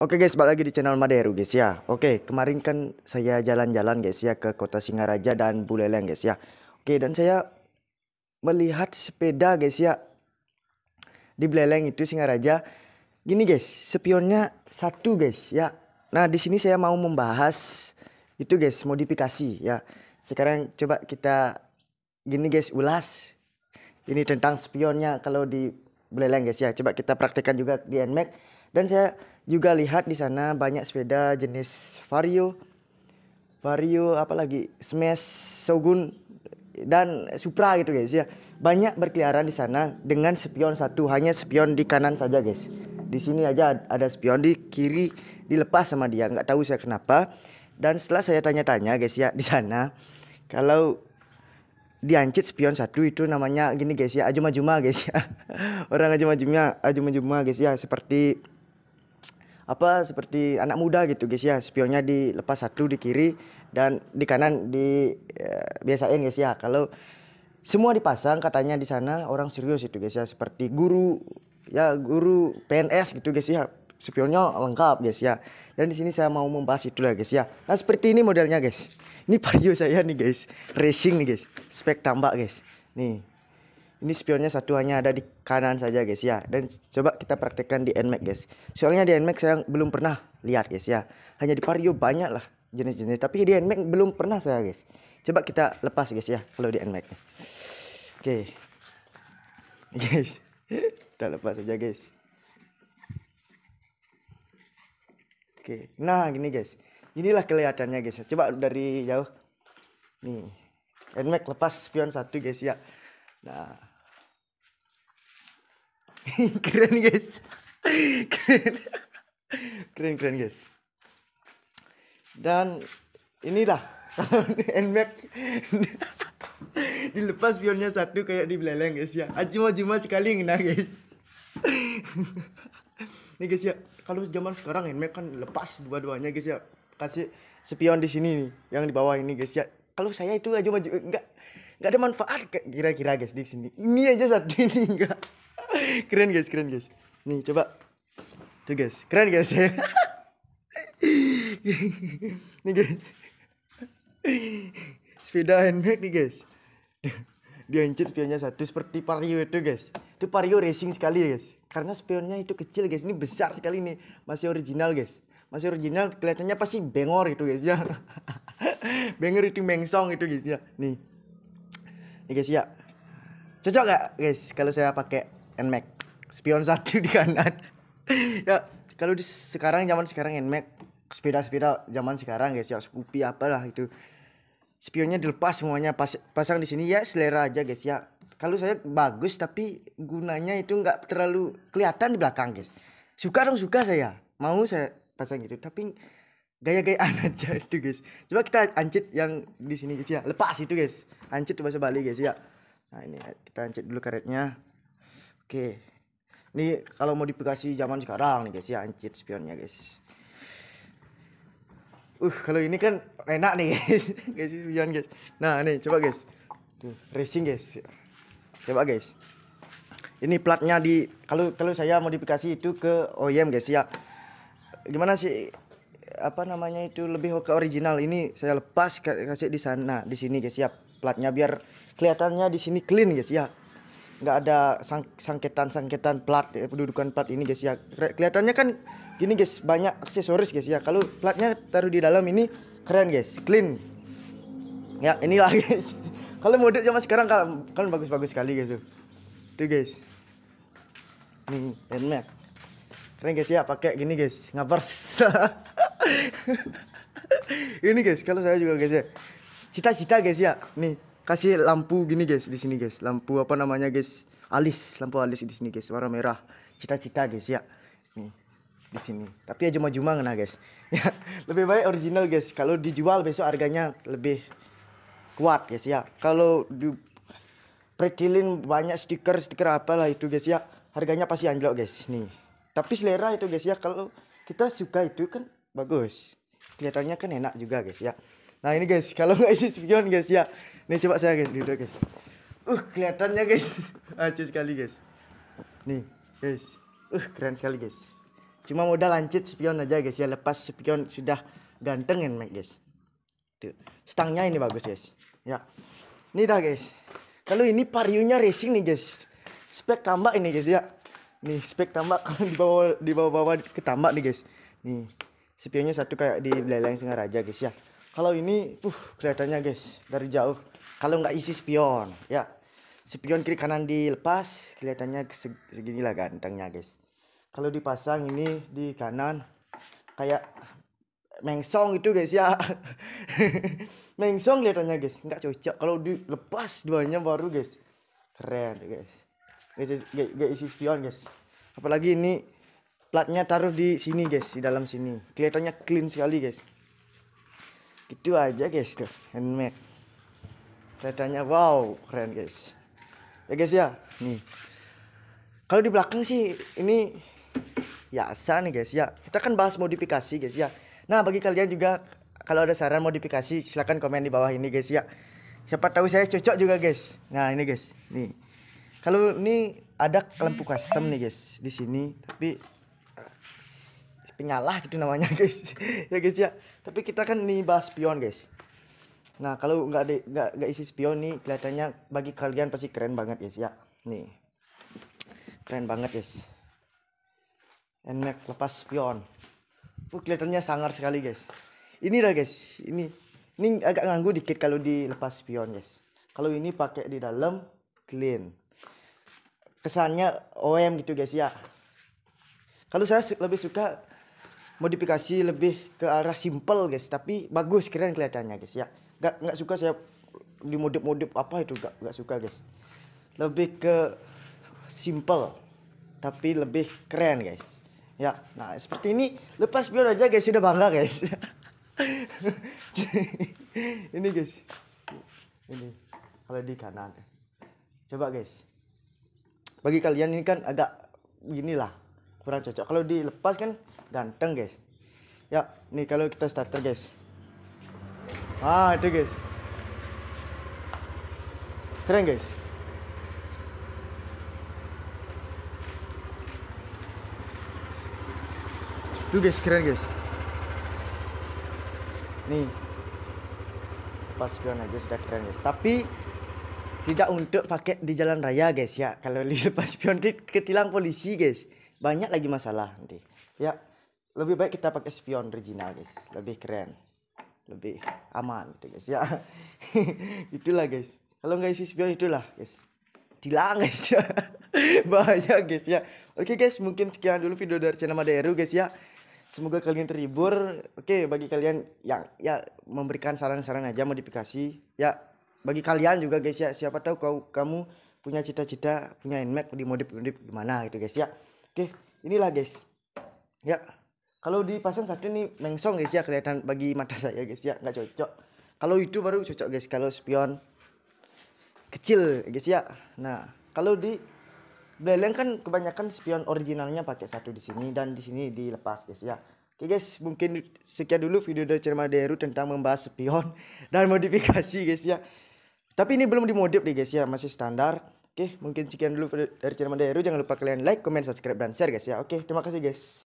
Oke guys, balik lagi di channel Maderu guys ya. Oke, kemarin kan saya jalan-jalan guys ya ke kota Singaraja dan Buleleng guys ya. Oke, dan saya melihat sepeda guys ya. Di Buleleng itu Singaraja. Gini guys, spionnya satu guys ya. Nah, di sini saya mau membahas itu guys, modifikasi ya. Sekarang coba kita gini guys, ulas. Ini tentang spionnya kalau di Buleleng guys ya. Coba kita praktekkan juga di NMAX e dan saya juga lihat di sana banyak sepeda jenis Vario, Vario apalagi Smash, Shogun dan Supra gitu guys ya. Banyak berkeliaran di sana dengan spion satu, hanya spion di kanan saja guys. Di sini aja ada spion di kiri dilepas sama dia, nggak tahu saya kenapa. Dan setelah saya tanya-tanya guys ya di sana kalau diancit spion satu itu namanya gini guys ya ajuma-juma guys ya orang ajuma-juma ajuma-juma guys ya seperti apa seperti anak muda gitu guys ya spionnya dilepas satu di kiri dan di kanan di uh, biasain guys ya kalau semua dipasang katanya di sana orang serius itu guys ya seperti guru ya guru PNS gitu guys ya spionnya lengkap guys ya dan di sini saya mau membahas itu lah guys ya nah seperti ini modelnya guys ini vario saya nih guys racing nih guys spek tambak guys nih ini spionnya satu hanya ada di kanan saja guys ya dan coba kita praktekkan di NMAX guys soalnya di NMAX saya belum pernah lihat guys ya hanya di Vario banyak lah jenis-jenis tapi di NMAX belum pernah saya guys coba kita lepas guys ya kalau di NMAX oke okay. guys kita lepas saja, guys oke okay. nah gini guys inilah kelihatannya guys coba dari jauh nih NMAX lepas spion satu guys ya nah keren guys keren keren keren guys dan inilah handbag dilepas pionnya satu kayak di belalang guys ya cuma cuma sekali ngena guys ini guys ya kalau zaman sekarang handmade kan lepas dua-duanya guys ya kasih spion di sini nih yang di bawah ini guys ya kalau saya itu aja maju enggak enggak ada manfaat kira-kira guys di sini ini aja satu ini enggak keren guys keren guys nih coba tuh guys keren guys ya nih guys sepeda handmade nih guys dihancur spionnya satu seperti Pario itu guys itu Pario racing sekali guys karena spionnya itu kecil guys ini besar sekali nih masih original guys masih original kelihatannya pasti bengor itu guys ya bengor itu mengsong itu guys ya nih nih guys ya cocok gak guys kalau saya pakai NMAX spion satu di kanan ya kalau di sekarang zaman sekarang NMAX sepeda-sepeda zaman sekarang guys ya Scoopy apalah itu spionnya dilepas semuanya pas, pasang di sini ya selera aja guys ya kalau saya bagus tapi gunanya itu nggak terlalu kelihatan di belakang guys suka dong suka saya mau saya pasang gitu tapi gaya-gayaan gaya aja itu guys coba kita ancit yang di sini guys ya lepas itu guys ancit bahasa Bali guys ya nah ini kita ancit dulu karetnya Oke. Ini kalau modifikasi zaman sekarang nih guys ya anjir spionnya guys. Uh, kalau ini kan enak nih guys. guys spion guys. Nah, ini coba guys. Tuh, racing guys. Coba guys. Ini platnya di kalau kalau saya modifikasi itu ke OEM guys ya. Gimana sih apa namanya itu lebih ke original ini saya lepas kasih di sana di sini guys ya platnya biar kelihatannya di sini clean guys ya nggak ada sang, sangketan-sangketan plat ya, eh, pendudukan plat ini guys ya kelihatannya kan gini guys banyak aksesoris guys ya kalau platnya taruh di dalam ini keren guys clean ya inilah guys kalau mode zaman sekarang kan kan bagus-bagus sekali guys tuh tuh guys nih Nmax keren guys ya pakai gini guys ngapers ini guys kalau saya juga guys ya cita-cita guys ya nih kasih lampu gini guys di sini guys lampu apa namanya guys alis lampu alis di sini guys warna merah cita-cita guys ya nih di sini tapi ya cuma-cuma nah guys ya lebih baik original guys kalau dijual besok harganya lebih kuat guys ya kalau di pretilin banyak stiker stiker apalah itu guys ya harganya pasti anjlok guys nih tapi selera itu guys ya kalau kita suka itu kan bagus kelihatannya kan enak juga guys ya Nah ini guys, kalau nggak isi spion guys ya. Nih coba saya guys, duduk guys. Uh kelihatannya guys, acuh sekali guys. Nih guys, uh keren sekali guys. Cuma modal lancet spion aja guys ya. Lepas spion sudah gantengin mic guys. Tuh, stangnya ini bagus guys. Ya, ini dah guys. Kalau ini pariunya racing nih guys. Spek tambah ini guys ya. Nih spek tambah di bawah di bawah bawah tambak nih guys. Nih spionnya satu kayak di belakang sengaja guys ya kalau ini uh kelihatannya guys dari jauh kalau nggak isi spion ya spion kiri kanan dilepas kelihatannya segini seginilah gantengnya guys kalau dipasang ini di kanan kayak mengsong itu guys ya mengsong kelihatannya guys nggak cocok kalau dilepas duanya baru guys keren guys guys nggak isi spion guys apalagi ini platnya taruh di sini guys di dalam sini kelihatannya clean sekali guys gitu aja guys tuh handmade kelihatannya wow keren guys ya guys ya nih kalau di belakang sih ini biasa nih guys ya kita kan bahas modifikasi guys ya nah bagi kalian juga kalau ada saran modifikasi silahkan komen di bawah ini guys ya siapa tahu saya cocok juga guys nah ini guys nih kalau ini ada lampu custom nih guys di sini tapi pingalah gitu namanya guys ya guys ya tapi kita kan nih bahas spion guys nah kalau nggak ada nggak nggak isi spion nih kelihatannya bagi kalian pasti keren banget guys ya nih keren banget guys enak lepas spion Fuh, kelihatannya sangar sekali guys ini dah guys ini ini agak nganggu dikit kalau dilepas spion guys kalau ini pakai di dalam clean kesannya OM gitu guys ya kalau saya lebih suka modifikasi lebih ke arah simple guys tapi bagus keren kelihatannya guys ya nggak nggak suka saya di dimodif-modif apa itu nggak nggak suka guys lebih ke simple tapi lebih keren guys ya nah seperti ini lepas biar aja guys sudah bangga guys ini guys ini kalau di kanan coba guys bagi kalian ini kan agak beginilah kurang cocok kalau dilepas kan ganteng guys ya nih kalau kita starter guys ah itu guys keren guys itu guys keren guys nih pas pion aja sudah keren guys tapi tidak untuk pakai di jalan raya guys ya kalau lepas pion ketilang polisi guys banyak lagi masalah nanti ya lebih baik kita pakai spion original guys lebih keren lebih aman gitu guys ya itulah guys kalau nggak isi spion itulah guys hilang guys ya bahaya guys ya oke guys mungkin sekian dulu video dari channel Madero guys ya semoga kalian terhibur oke bagi kalian yang ya memberikan saran-saran aja modifikasi ya bagi kalian juga guys ya siapa tahu kau kamu punya cita-cita punya nmax di modif modif gimana gitu guys ya Oke, inilah guys. Ya. Kalau dipasang satu ini mengsong guys ya kelihatan bagi mata saya guys ya, nggak cocok. Kalau itu baru cocok guys kalau spion kecil guys ya. Nah, kalau di Beleng kan kebanyakan spion originalnya pakai satu di sini dan di sini dilepas guys ya. Oke guys, mungkin sekian dulu video dari Cerma Deru tentang membahas spion dan modifikasi guys ya. Tapi ini belum dimodif nih guys ya, masih standar. Oke, mungkin sekian dulu dari channel Mandayaru. Jangan lupa kalian like, comment, subscribe, dan share guys ya. Oke, terima kasih guys.